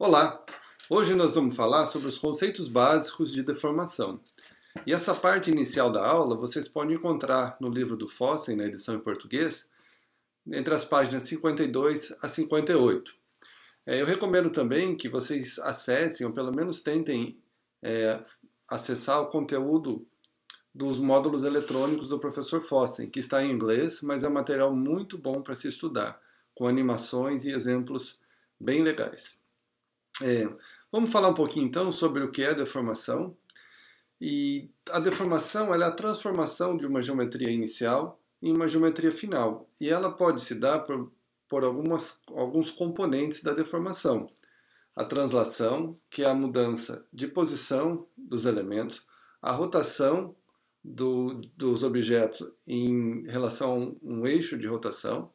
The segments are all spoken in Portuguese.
Olá! Hoje nós vamos falar sobre os conceitos básicos de deformação. E essa parte inicial da aula vocês podem encontrar no livro do Fossen, na edição em português, entre as páginas 52 a 58. É, eu recomendo também que vocês acessem, ou pelo menos tentem é, acessar o conteúdo dos módulos eletrônicos do professor Fossen, que está em inglês, mas é um material muito bom para se estudar, com animações e exemplos bem legais. É, vamos falar um pouquinho então sobre o que é deformação. E a deformação é a transformação de uma geometria inicial em uma geometria final. E ela pode se dar por, por algumas, alguns componentes da deformação. A translação, que é a mudança de posição dos elementos, a rotação do, dos objetos em relação a um eixo de rotação.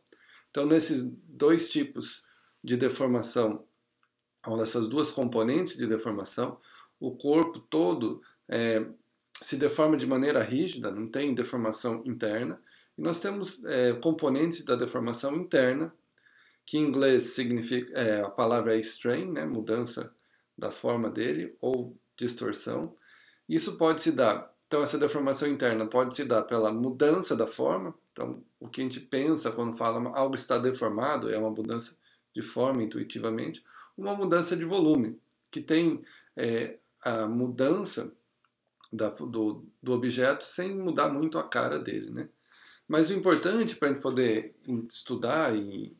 Então, nesses dois tipos de deformação, então, dessas duas componentes de deformação, o corpo todo é, se deforma de maneira rígida, não tem deformação interna, e nós temos é, componentes da deformação interna, que em inglês significa é, a palavra é strain, né, mudança da forma dele, ou distorção. Isso pode se dar, então essa deformação interna pode se dar pela mudança da forma, então o que a gente pensa quando fala algo está deformado é uma mudança de forma intuitivamente, uma mudança de volume, que tem é, a mudança da, do, do objeto sem mudar muito a cara dele. Né? Mas o importante para a gente poder estudar e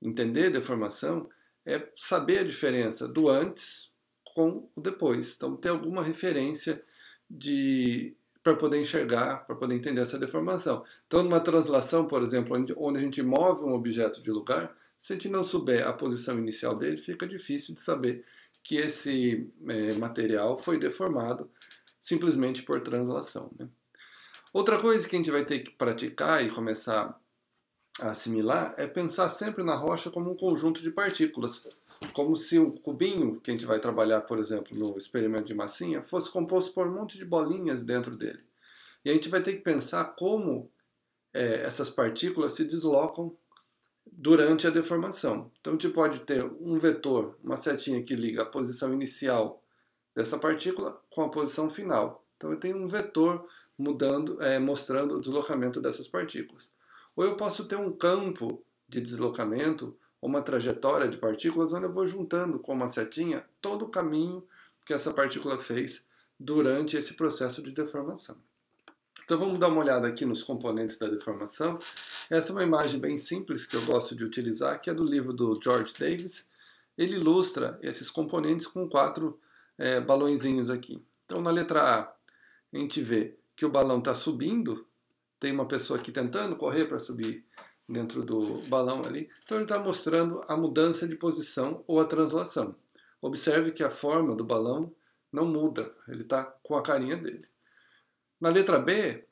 entender deformação é saber a diferença do antes com o depois. Então, ter alguma referência de para poder enxergar, para poder entender essa deformação. Então, numa translação, por exemplo, onde a gente move um objeto de lugar, se a gente não souber a posição inicial dele, fica difícil de saber que esse é, material foi deformado simplesmente por translação. Né? Outra coisa que a gente vai ter que praticar e começar a assimilar é pensar sempre na rocha como um conjunto de partículas, como se o cubinho que a gente vai trabalhar, por exemplo, no experimento de massinha, fosse composto por um monte de bolinhas dentro dele. E a gente vai ter que pensar como é, essas partículas se deslocam durante a deformação. Então, a gente pode ter um vetor, uma setinha que liga a posição inicial dessa partícula com a posição final. Então, eu tenho um vetor mudando, é, mostrando o deslocamento dessas partículas. Ou eu posso ter um campo de deslocamento, ou uma trajetória de partículas, onde eu vou juntando com uma setinha todo o caminho que essa partícula fez durante esse processo de deformação. Então vamos dar uma olhada aqui nos componentes da deformação. Essa é uma imagem bem simples que eu gosto de utilizar, que é do livro do George Davis. Ele ilustra esses componentes com quatro é, aqui. Então na letra A, a gente vê que o balão está subindo, tem uma pessoa aqui tentando correr para subir dentro do balão ali. Então ele está mostrando a mudança de posição ou a translação. Observe que a forma do balão não muda, ele está com a carinha dele. Na letra B,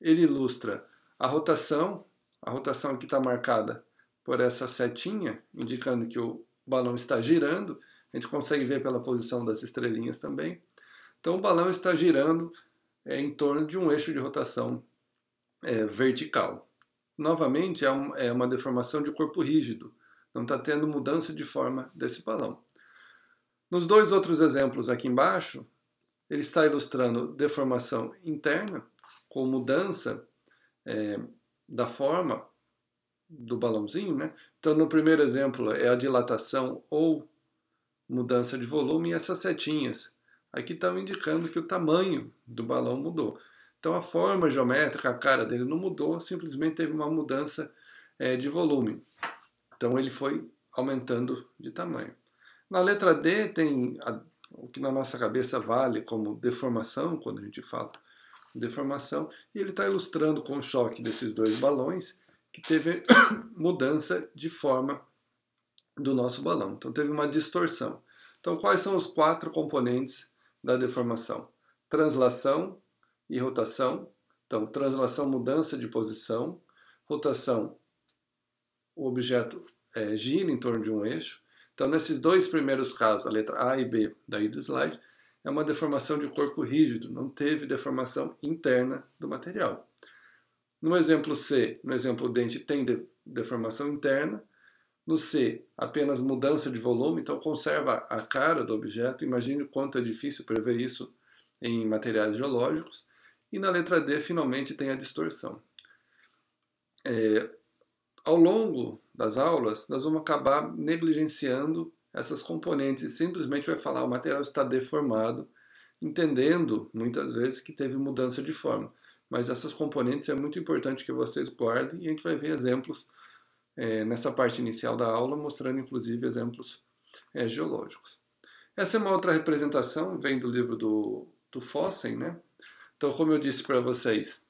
ele ilustra a rotação, a rotação que está marcada por essa setinha, indicando que o balão está girando. A gente consegue ver pela posição das estrelinhas também. Então o balão está girando é, em torno de um eixo de rotação é, vertical. Novamente, é, um, é uma deformação de corpo rígido. Não está tendo mudança de forma desse balão. Nos dois outros exemplos aqui embaixo, ele está ilustrando deformação interna com mudança é, da forma do balãozinho, né? Então, no primeiro exemplo é a dilatação ou mudança de volume e essas setinhas aqui estão indicando que o tamanho do balão mudou. Então, a forma geométrica, a cara dele não mudou, simplesmente teve uma mudança é, de volume. Então, ele foi aumentando de tamanho. Na letra D tem a o que na nossa cabeça vale como deformação, quando a gente fala deformação, e ele está ilustrando com o choque desses dois balões que teve mudança de forma do nosso balão. Então teve uma distorção. Então quais são os quatro componentes da deformação? Translação e rotação. Então translação, mudança de posição, rotação, o objeto é, gira em torno de um eixo então, nesses dois primeiros casos, a letra A e B daí do slide, é uma deformação de corpo rígido, não teve deformação interna do material. No exemplo C, no exemplo o dente tem de deformação interna. No C, apenas mudança de volume, então conserva a cara do objeto. Imagine o quanto é difícil prever isso em materiais geológicos. E na letra D, finalmente, tem a distorção. É, ao longo das aulas, nós vamos acabar negligenciando essas componentes e simplesmente vai falar o material está deformado, entendendo muitas vezes que teve mudança de forma. Mas essas componentes é muito importante que vocês guardem e a gente vai ver exemplos é, nessa parte inicial da aula, mostrando inclusive exemplos é, geológicos. Essa é uma outra representação, vem do livro do, do Fossen, né? Então, como eu disse para vocês,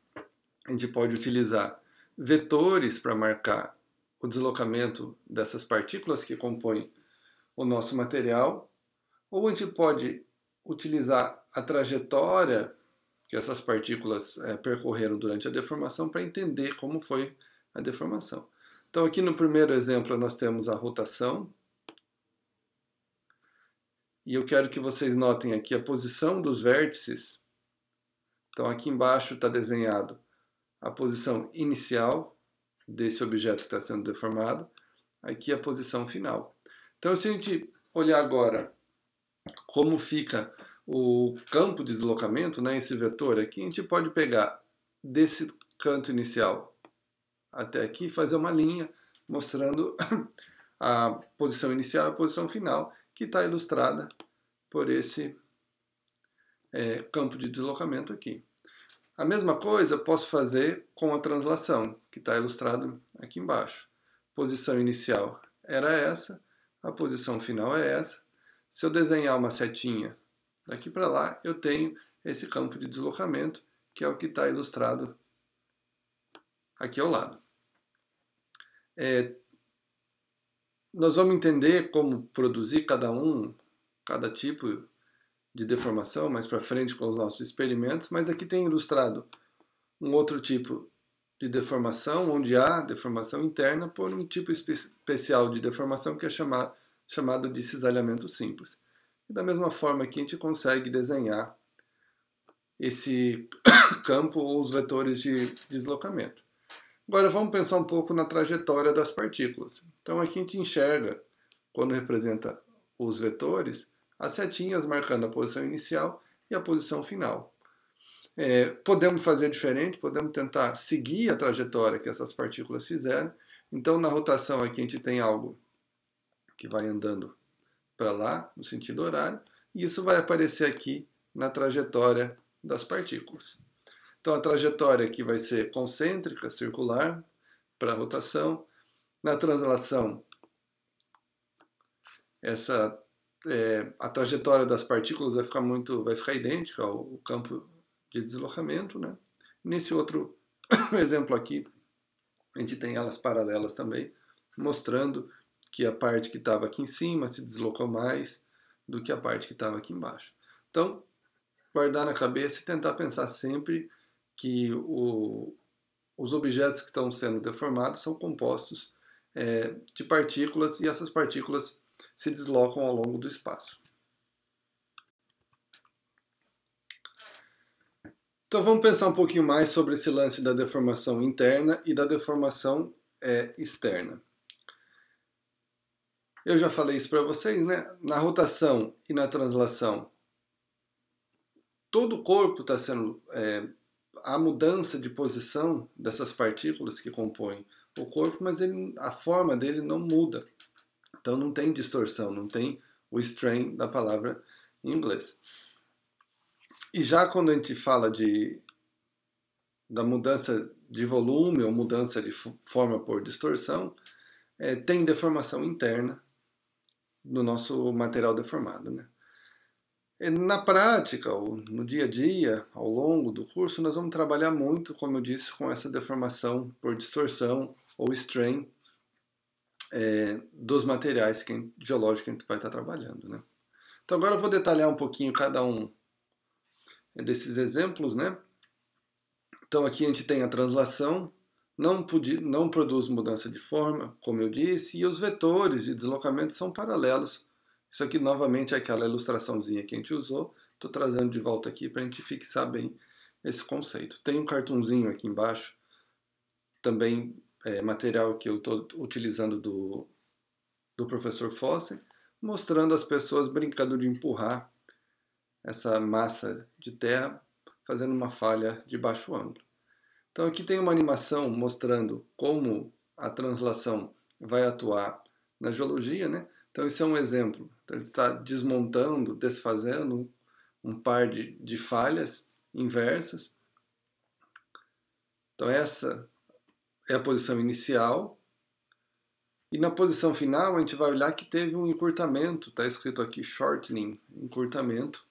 a gente pode utilizar vetores para marcar o deslocamento dessas partículas que compõem o nosso material, ou a gente pode utilizar a trajetória que essas partículas é, percorreram durante a deformação para entender como foi a deformação. Então, aqui no primeiro exemplo, nós temos a rotação. E eu quero que vocês notem aqui a posição dos vértices. Então, aqui embaixo está desenhado a posição inicial desse objeto que está sendo deformado, aqui a posição final. Então, se a gente olhar agora como fica o campo de deslocamento, né, esse vetor aqui, a gente pode pegar desse canto inicial até aqui e fazer uma linha mostrando a posição inicial e a posição final, que está ilustrada por esse é, campo de deslocamento aqui. A mesma coisa posso fazer com a translação, que está ilustrado aqui embaixo. Posição inicial era essa, a posição final é essa. Se eu desenhar uma setinha daqui para lá, eu tenho esse campo de deslocamento, que é o que está ilustrado aqui ao lado. É, nós vamos entender como produzir cada um, cada tipo de deformação mais para frente com os nossos experimentos, mas aqui tem ilustrado um outro tipo de deformação, onde há deformação interna por um tipo espe especial de deformação que é chamar, chamado de cisalhamento simples. E da mesma forma que a gente consegue desenhar esse campo ou os vetores de deslocamento. Agora vamos pensar um pouco na trajetória das partículas. Então aqui a gente enxerga, quando representa os vetores, as setinhas marcando a posição inicial e a posição final. É, podemos fazer diferente, podemos tentar seguir a trajetória que essas partículas fizeram. Então, na rotação aqui a gente tem algo que vai andando para lá, no sentido horário, e isso vai aparecer aqui na trajetória das partículas. Então, a trajetória aqui vai ser concêntrica, circular, para a rotação. Na translação, essa é, a trajetória das partículas vai ficar muito, vai ficar idêntica ao, campo de deslocamento, né? Nesse outro exemplo aqui, a gente tem elas paralelas também, mostrando que a parte que estava aqui em cima se deslocou mais do que a parte que estava aqui embaixo. Então, guardar na cabeça e tentar pensar sempre que o, os objetos que estão sendo deformados são compostos é, de partículas e essas partículas se deslocam ao longo do espaço. Então vamos pensar um pouquinho mais sobre esse lance da deformação interna e da deformação é, externa. Eu já falei isso para vocês, né? Na rotação e na translação, todo o corpo está sendo. É, a mudança de posição dessas partículas que compõem o corpo, mas ele, a forma dele não muda. Então não tem distorção, não tem o strain da palavra em inglês. E já quando a gente fala de da mudança de volume ou mudança de forma por distorção, é, tem deformação interna no nosso material deformado. Né? E na prática, ou no dia a dia, ao longo do curso, nós vamos trabalhar muito, como eu disse, com essa deformação por distorção ou strain é, dos materiais que, geológicos que a gente vai estar trabalhando. Né? Então agora eu vou detalhar um pouquinho cada um desses exemplos. Né? Então aqui a gente tem a translação, não, podia, não produz mudança de forma, como eu disse, e os vetores de deslocamento são paralelos. Isso aqui novamente é aquela ilustraçãozinha que a gente usou, estou trazendo de volta aqui para a gente fixar bem esse conceito. Tem um cartunzinho aqui embaixo, também é, material que eu estou utilizando do, do professor Fosse, mostrando as pessoas brincando de empurrar essa massa de terra, fazendo uma falha de baixo ângulo. Então aqui tem uma animação mostrando como a translação vai atuar na geologia, né? Então isso é um exemplo. Então, ele está desmontando, desfazendo um par de, de falhas inversas. Então essa é a posição inicial. E na posição final a gente vai olhar que teve um encurtamento, está escrito aqui shortening, encurtamento,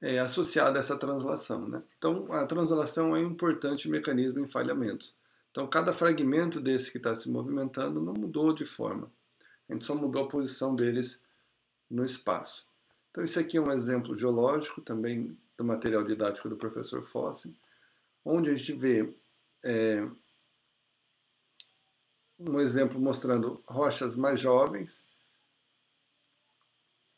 é, associado a essa translação. Né? Então a translação é um importante mecanismo em falhamentos. Então cada fragmento desse que está se movimentando não mudou de forma. A gente só mudou a posição deles no espaço. Então isso aqui é um exemplo geológico, também do material didático do professor Fosse, onde a gente vê é, um exemplo mostrando rochas mais jovens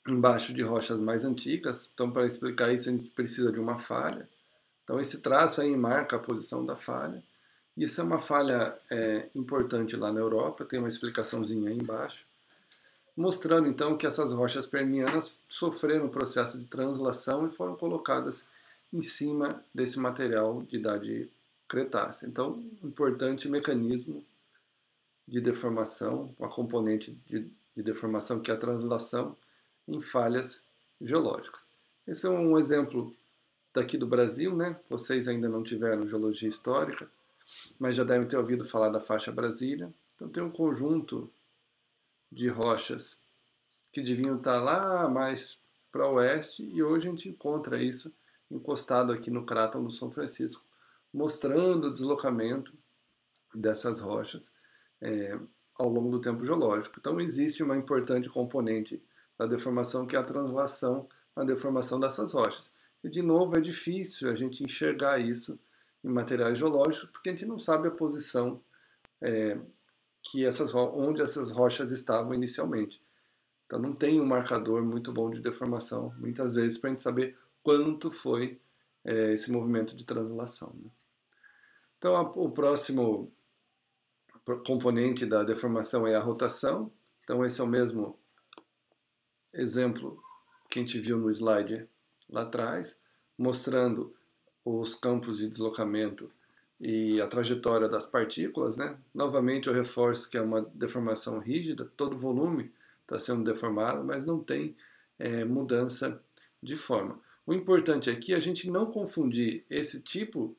embaixo de rochas mais antigas. Então, para explicar isso, a gente precisa de uma falha. Então, esse traço aí marca a posição da falha. Isso é uma falha é, importante lá na Europa, tem uma explicaçãozinha aí embaixo, mostrando então que essas rochas permianas sofreram um processo de translação e foram colocadas em cima desse material de idade cretácea. Então, importante mecanismo de deformação, uma componente de, de deformação que é a translação em falhas geológicas. Esse é um exemplo daqui do Brasil, né? Vocês ainda não tiveram geologia histórica, mas já devem ter ouvido falar da faixa Brasília. Então tem um conjunto de rochas que deviam estar lá mais para oeste e hoje a gente encontra isso encostado aqui no cráton do São Francisco, mostrando o deslocamento dessas rochas é, ao longo do tempo geológico. Então existe uma importante componente da deformação que é a translação na deformação dessas rochas. E de novo é difícil a gente enxergar isso em materiais geológicos porque a gente não sabe a posição é, que essas, onde essas rochas estavam inicialmente. Então não tem um marcador muito bom de deformação, muitas vezes, para a gente saber quanto foi é, esse movimento de translação. Né? Então a, o próximo componente da deformação é a rotação. Então esse é o mesmo exemplo que a gente viu no slide lá atrás, mostrando os campos de deslocamento e a trajetória das partículas, né? Novamente eu reforço que é uma deformação rígida, todo volume está sendo deformado, mas não tem é, mudança de forma. O importante aqui é a gente não confundir esse tipo,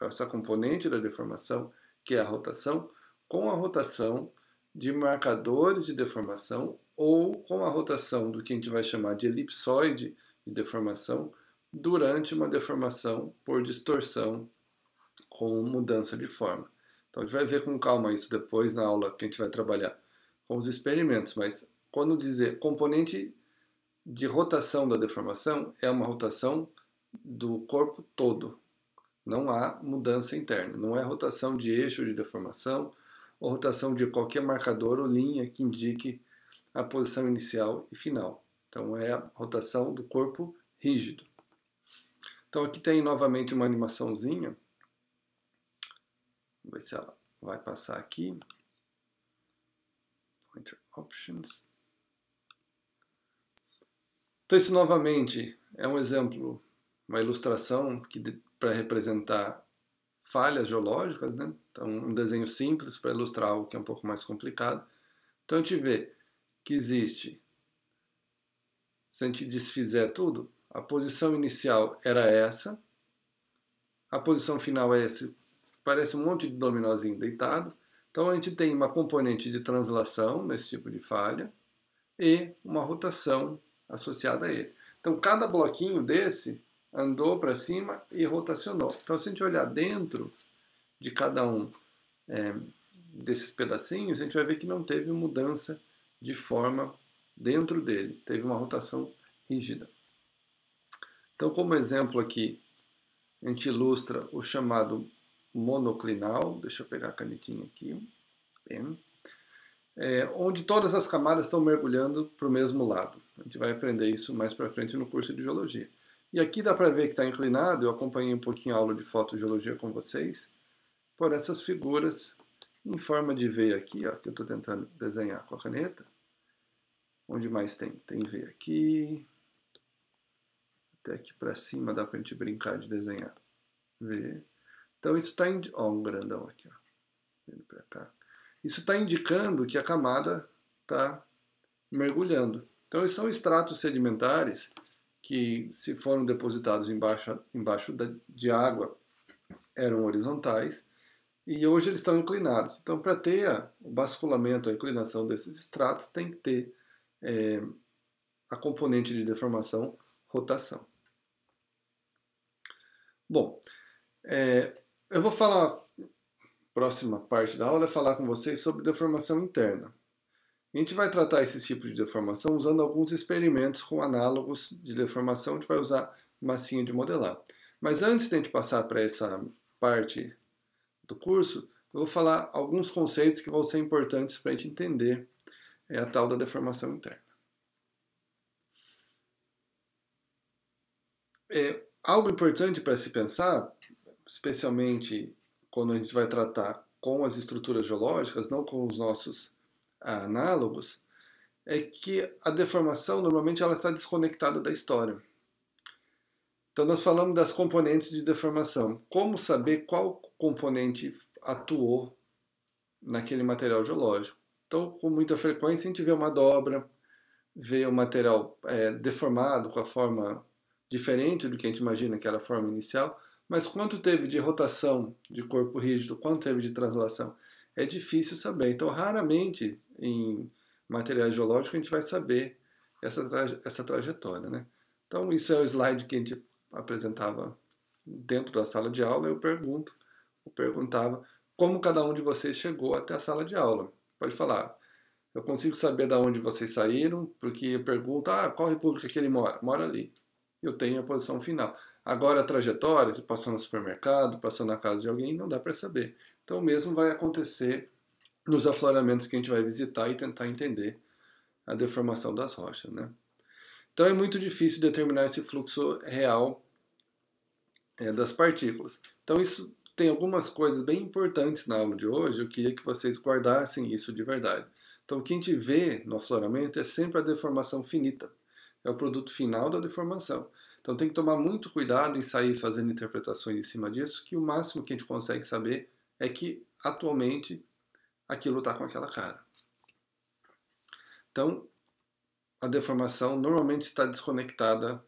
essa componente da deformação, que é a rotação, com a rotação de marcadores de deformação ou com a rotação do que a gente vai chamar de elipsoide de deformação durante uma deformação por distorção com mudança de forma. Então a gente vai ver com calma isso depois na aula que a gente vai trabalhar com os experimentos, mas quando dizer componente de rotação da deformação é uma rotação do corpo todo. Não há mudança interna, não é rotação de eixo de deformação, ou rotação de qualquer marcador ou linha que indique a posição inicial e final. Então é a rotação do corpo rígido. Então aqui tem novamente uma animaçãozinha. Vamos ver se ela vai passar aqui. Pointer Options. Então isso novamente é um exemplo, uma ilustração para representar falhas geológicas, né? Então, um desenho simples para ilustrar algo que é um pouco mais complicado. Então, a gente vê que existe, se a gente desfizer tudo, a posição inicial era essa, a posição final é essa, parece um monte de dominózinho deitado. Então, a gente tem uma componente de translação nesse tipo de falha e uma rotação associada a ele. Então, cada bloquinho desse andou para cima e rotacionou. Então, se a gente olhar dentro de cada um é, desses pedacinhos, a gente vai ver que não teve mudança de forma dentro dele, teve uma rotação rígida. Então, como exemplo aqui, a gente ilustra o chamado monoclinal, deixa eu pegar a canetinha aqui, bem, é, onde todas as camadas estão mergulhando para o mesmo lado. A gente vai aprender isso mais para frente no curso de geologia. E aqui dá para ver que está inclinado, eu acompanhei um pouquinho a aula de fotogeologia com vocês, por essas figuras em forma de V aqui, ó, que eu estou tentando desenhar com a caneta. Onde mais tem? Tem V aqui. Até aqui para cima dá para a gente brincar de desenhar. V. Então isso está... Ó, um grandão aqui. Ó. para cá. Isso está indicando que a camada está mergulhando. Então, são extratos sedimentares que se foram depositados embaixo, embaixo de água eram horizontais e hoje eles estão inclinados. Então, para ter o basculamento, a inclinação desses estratos, tem que ter é, a componente de deformação rotação. Bom, é, eu vou falar, próxima parte da aula é falar com vocês sobre deformação interna. A gente vai tratar esses tipos de deformação usando alguns experimentos com análogos de deformação. A gente vai usar massinha de modelar. Mas antes de a gente passar para essa parte do curso, eu vou falar alguns conceitos que vão ser importantes para a gente entender é a tal da deformação interna. É, algo importante para se pensar, especialmente quando a gente vai tratar com as estruturas geológicas, não com os nossos análogos, é que a deformação normalmente ela está desconectada da história. Então nós falamos das componentes de deformação. Como saber qual componente atuou naquele material geológico? Então, com muita frequência, a gente vê uma dobra, vê o um material é, deformado com a forma diferente do que a gente imagina que era a forma inicial, mas quanto teve de rotação de corpo rígido, quanto teve de translação? é difícil saber. Então, raramente em materiais geológicos a gente vai saber essa, traje essa trajetória. Né? Então, isso é o slide que a gente apresentava dentro da sala de aula. Eu pergunto, eu perguntava como cada um de vocês chegou até a sala de aula. Pode falar. Eu consigo saber de onde vocês saíram, porque eu pergunto, ah, qual república que ele mora? Mora ali. Eu tenho a posição final. Agora, a trajetória, se passou no supermercado, passou na casa de alguém, não dá para saber. Então, o mesmo vai acontecer nos afloramentos que a gente vai visitar e tentar entender a deformação das rochas, né? Então, é muito difícil determinar esse fluxo real é, das partículas. Então, isso tem algumas coisas bem importantes na aula de hoje, eu queria que vocês guardassem isso de verdade. Então, o que a gente vê no afloramento é sempre a deformação finita, é o produto final da deformação. Então, tem que tomar muito cuidado em sair fazendo interpretações em cima disso, que o máximo que a gente consegue saber é que atualmente aquilo está com aquela cara. Então, a deformação normalmente está desconectada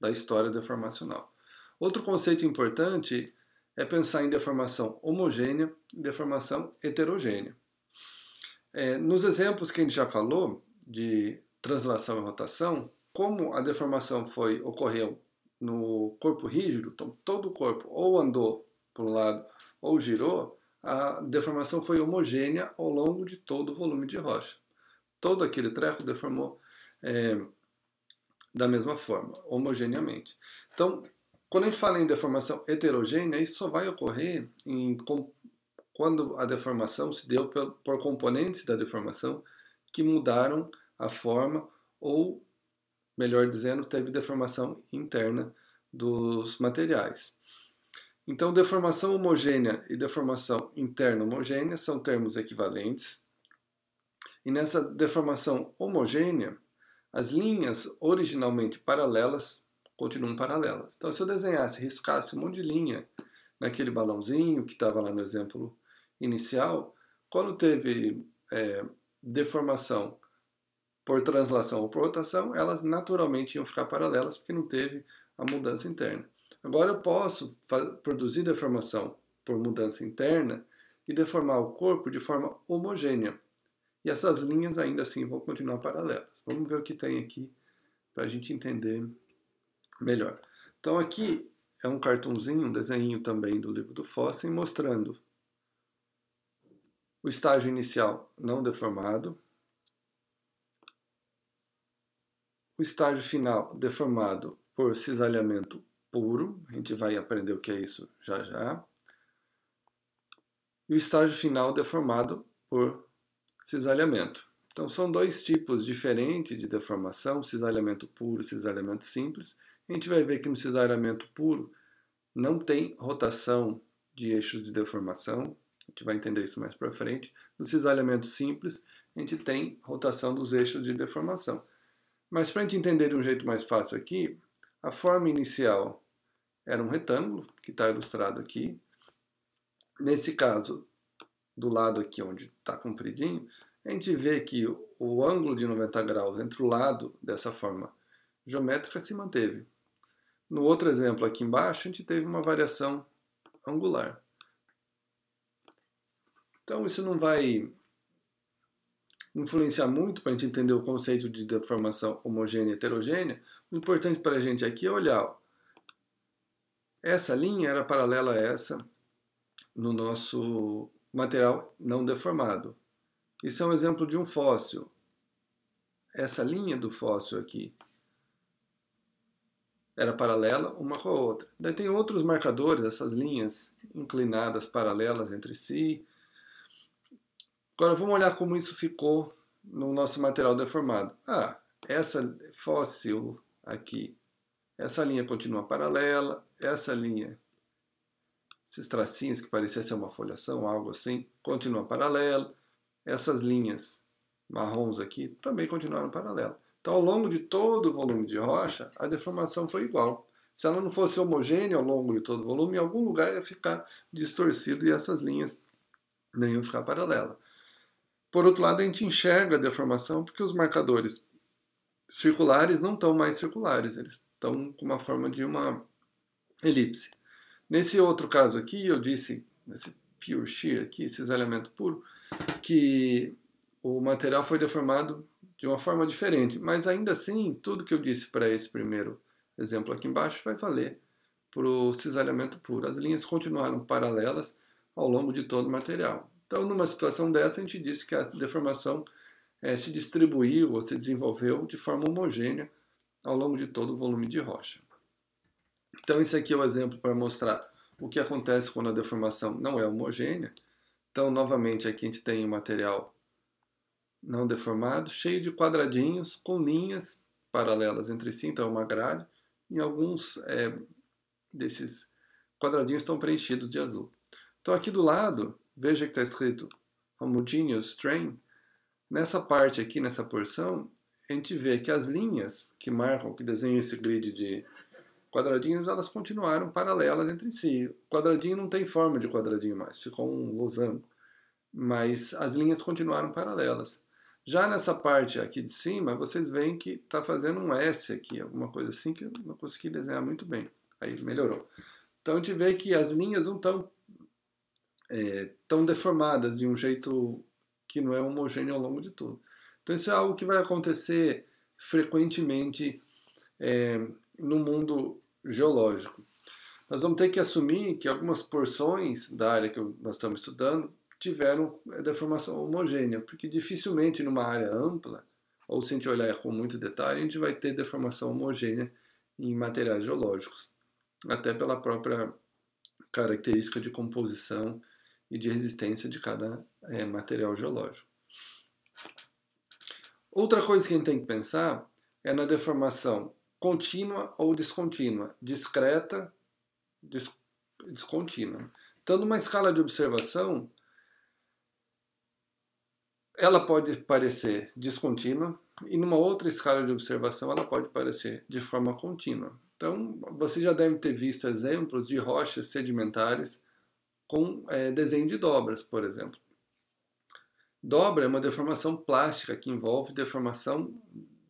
da história deformacional. Outro conceito importante é pensar em deformação homogênea e deformação heterogênea. É, nos exemplos que a gente já falou de translação e rotação, como a deformação foi ocorreu no corpo rígido, então todo o corpo ou andou para um lado ou girou, a deformação foi homogênea ao longo de todo o volume de rocha. Todo aquele treco deformou é, da mesma forma, homogeneamente. Então, quando a gente fala em deformação heterogênea, isso só vai ocorrer em, com, quando a deformação se deu por, por componentes da deformação que mudaram a forma ou, melhor dizendo, teve deformação interna dos materiais. Então, deformação homogênea e deformação interna homogênea são termos equivalentes. E nessa deformação homogênea, as linhas originalmente paralelas continuam paralelas. Então, se eu desenhasse, riscasse um monte de linha naquele balãozinho que estava lá no exemplo inicial, quando teve é, deformação por translação ou por rotação, elas naturalmente iam ficar paralelas porque não teve a mudança interna. Agora eu posso produzir deformação por mudança interna e deformar o corpo de forma homogênea. E essas linhas ainda assim vão continuar paralelas. Vamos ver o que tem aqui para a gente entender melhor. Então aqui é um cartãozinho, um desenho também do livro do Fossen, mostrando o estágio inicial não deformado, o estágio final deformado por cisalhamento puro, a gente vai aprender o que é isso já já. E o estágio final deformado é por cisalhamento. Então são dois tipos diferentes de deformação, cisalhamento puro, cisalhamento simples. A gente vai ver que no cisalhamento puro não tem rotação de eixos de deformação, a gente vai entender isso mais para frente. No cisalhamento simples, a gente tem rotação dos eixos de deformação. Mas para a gente entender de um jeito mais fácil aqui, a forma inicial era um retângulo, que está ilustrado aqui. Nesse caso, do lado aqui onde está compridinho, a gente vê que o ângulo de 90 graus entre o lado dessa forma geométrica se manteve. No outro exemplo aqui embaixo, a gente teve uma variação angular. Então isso não vai influenciar muito para a gente entender o conceito de deformação homogênea e heterogênea, o importante para a gente aqui é olhar. Essa linha era paralela a essa no nosso material não deformado. Isso é um exemplo de um fóssil. Essa linha do fóssil aqui era paralela uma com a outra. Daí tem outros marcadores, essas linhas inclinadas paralelas entre si. Agora vamos olhar como isso ficou no nosso material deformado. Ah, essa fóssil aqui, essa linha continua paralela, essa linha, esses tracinhos que parecia ser uma folhação, algo assim, continua paralelo, essas linhas marrons aqui também continuaram paralelo. Então, ao longo de todo o volume de rocha, a deformação foi igual. Se ela não fosse homogênea ao longo de todo o volume, em algum lugar ia ficar distorcido e essas linhas não iam ficar paralelas. Por outro lado, a gente enxerga a deformação porque os marcadores circulares não estão mais circulares, eles estão com uma forma de uma elipse. Nesse outro caso aqui, eu disse, nesse pure shear aqui, cisalhamento puro, que o material foi deformado de uma forma diferente, mas ainda assim, tudo que eu disse para esse primeiro exemplo aqui embaixo vai valer para o cisalhamento puro. As linhas continuaram paralelas ao longo de todo o material. Então, numa situação dessa, a gente disse que a deformação é, se distribuiu ou se desenvolveu de forma homogênea ao longo de todo o volume de rocha. Então, isso aqui é o exemplo para mostrar o que acontece quando a deformação não é homogênea. Então, novamente, aqui a gente tem um material não deformado, cheio de quadradinhos com linhas paralelas entre si, então é uma grade, e alguns é, desses quadradinhos estão preenchidos de azul. Então, aqui do lado, veja que está escrito Homogeneous Strain, Nessa parte aqui, nessa porção, a gente vê que as linhas que marcam, que desenham esse grid de quadradinhos, elas continuaram paralelas entre si. O quadradinho não tem forma de quadradinho mais, ficou um losango. Mas as linhas continuaram paralelas. Já nessa parte aqui de cima, vocês veem que está fazendo um S aqui, alguma coisa assim que eu não consegui desenhar muito bem. Aí melhorou. Então a gente vê que as linhas não estão é, eh, tão deformadas de um jeito que não é homogêneo ao longo de tudo. Então isso é algo que vai acontecer frequentemente é, no mundo geológico. Nós vamos ter que assumir que algumas porções da área que nós estamos estudando tiveram é, deformação homogênea, porque dificilmente numa área ampla, ou se a gente olhar com muito detalhe, a gente vai ter deformação homogênea em materiais geológicos, até pela própria característica de composição e de resistência de cada é, material geológico. Outra coisa que a gente tem que pensar é na deformação contínua ou descontínua, discreta, des descontínua. Então, numa escala de observação, ela pode parecer descontínua e numa outra escala de observação ela pode parecer de forma contínua. Então, você já deve ter visto exemplos de rochas sedimentares com é, desenho de dobras, por exemplo. Dobra é uma deformação plástica que envolve deformação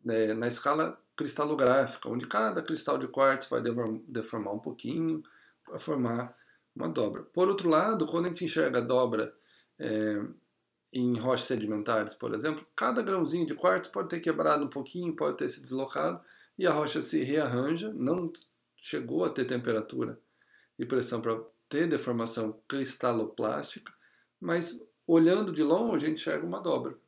né, na escala cristalográfica, onde cada cristal de quartzo vai deformar um pouquinho para formar uma dobra. Por outro lado, quando a gente enxerga dobra é, em rochas sedimentares, por exemplo, cada grãozinho de quartzo pode ter quebrado um pouquinho, pode ter se deslocado, e a rocha se rearranja, não chegou a ter temperatura e pressão para ter deformação cristaloplástica, mas olhando de longe a gente enxerga uma dobra.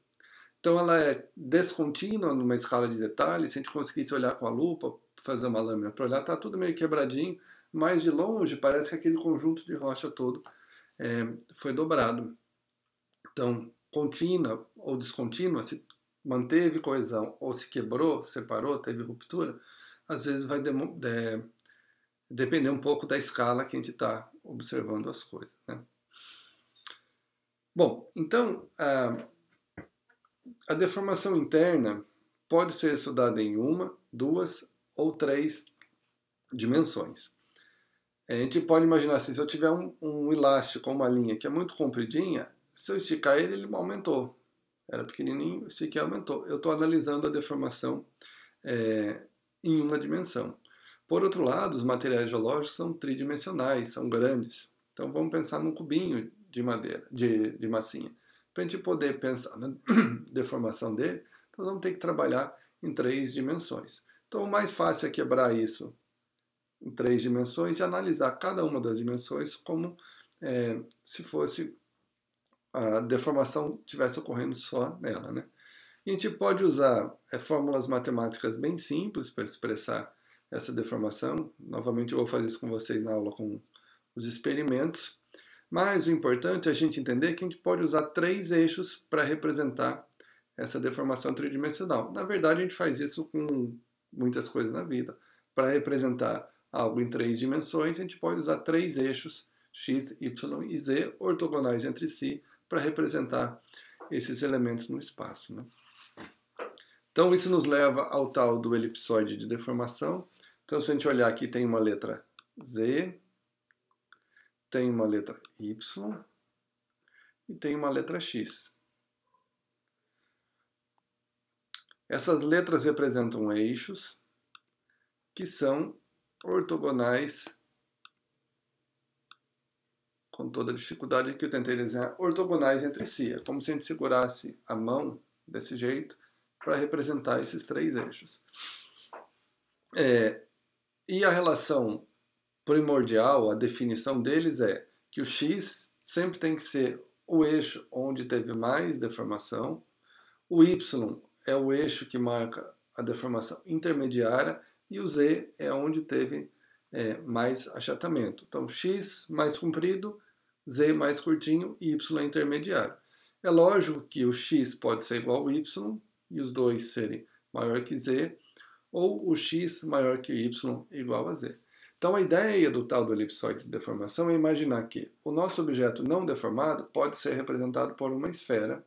Então ela é descontínua numa escala de detalhes, se a gente conseguisse olhar com a lupa, fazer uma lâmina para olhar, está tudo meio quebradinho, mas de longe parece que aquele conjunto de rocha todo é, foi dobrado. Então, contínua ou descontínua, se manteve coesão ou se quebrou, separou, teve ruptura, às vezes vai de, é, depender um pouco da escala que a gente está observando as coisas. Né? Bom, então a, a deformação interna pode ser estudada em uma, duas ou três dimensões. A gente pode imaginar assim, se eu tiver um, um elástico ou uma linha que é muito compridinha, se eu esticar ele, ele aumentou. Era pequenininho, estiquei, aumentou. Eu estou analisando a deformação é, em uma dimensão. Por outro lado, os materiais geológicos são tridimensionais, são grandes. Então vamos pensar num cubinho de madeira, de, de massinha. Para a gente poder pensar na deformação dele, nós vamos ter que trabalhar em três dimensões. Então o mais fácil é quebrar isso em três dimensões e analisar cada uma das dimensões como é, se fosse a deformação tivesse ocorrendo só nela. Né? E a gente pode usar é, fórmulas matemáticas bem simples para expressar essa deformação. Novamente eu vou fazer isso com vocês na aula com os experimentos. Mas o importante é a gente entender que a gente pode usar três eixos para representar essa deformação tridimensional. Na verdade, a gente faz isso com muitas coisas na vida. Para representar algo em três dimensões, a gente pode usar três eixos x, y e z ortogonais entre si para representar esses elementos no espaço. Né? Então, isso nos leva ao tal do elipsoide de deformação, então, se a gente olhar aqui, tem uma letra Z, tem uma letra Y e tem uma letra X. Essas letras representam eixos que são ortogonais com toda a dificuldade que eu tentei desenhar, ortogonais entre si. É como se a gente segurasse a mão desse jeito para representar esses três eixos. É, e a relação primordial, a definição deles é que o x sempre tem que ser o eixo onde teve mais deformação, o y é o eixo que marca a deformação intermediária e o z é onde teve é, mais achatamento. Então, x mais comprido, z mais curtinho e y é intermediário. É lógico que o x pode ser igual ao y e os dois serem maior que z, ou o x maior que y igual a z. Então a ideia do tal do elipsoide de deformação é imaginar que o nosso objeto não deformado pode ser representado por uma esfera,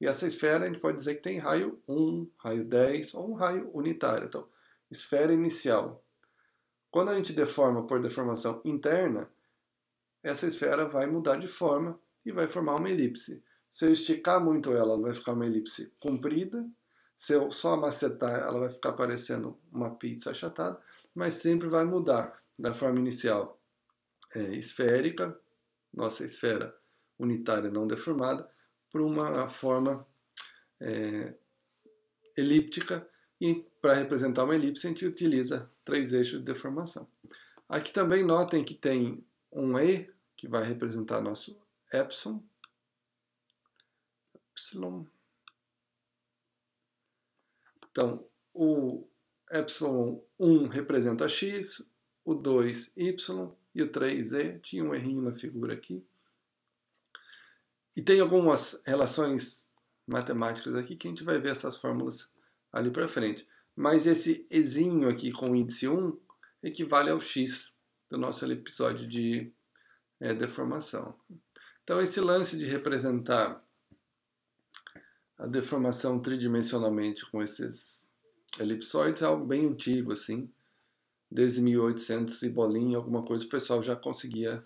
e essa esfera a gente pode dizer que tem raio 1, raio 10 ou um raio unitário. Então, esfera inicial. Quando a gente deforma por deformação interna, essa esfera vai mudar de forma e vai formar uma elipse. Se eu esticar muito ela, vai ficar uma elipse comprida, se eu só macetar, ela vai ficar parecendo uma pizza achatada, mas sempre vai mudar da forma inicial é, esférica, nossa esfera unitária não deformada, para uma forma é, elíptica, e para representar uma elipse a gente utiliza três eixos de deformação. Aqui também notem que tem um E, que vai representar nosso epsilon, epsilon então, o epsilon 1 representa x, o 2, y, e o 3e. Tinha um errinho na figura aqui. E tem algumas relações matemáticas aqui que a gente vai ver essas fórmulas ali para frente. Mas esse ezinho aqui com índice 1 equivale ao x do nosso episódio de é, deformação. Então esse lance de representar a deformação tridimensionalmente com esses elipsoides é algo bem antigo, assim. Desde 1800 e bolinha, alguma coisa, o pessoal já conseguia,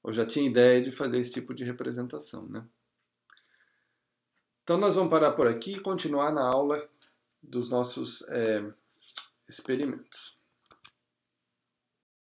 ou já tinha ideia de fazer esse tipo de representação, né? Então nós vamos parar por aqui e continuar na aula dos nossos é, experimentos.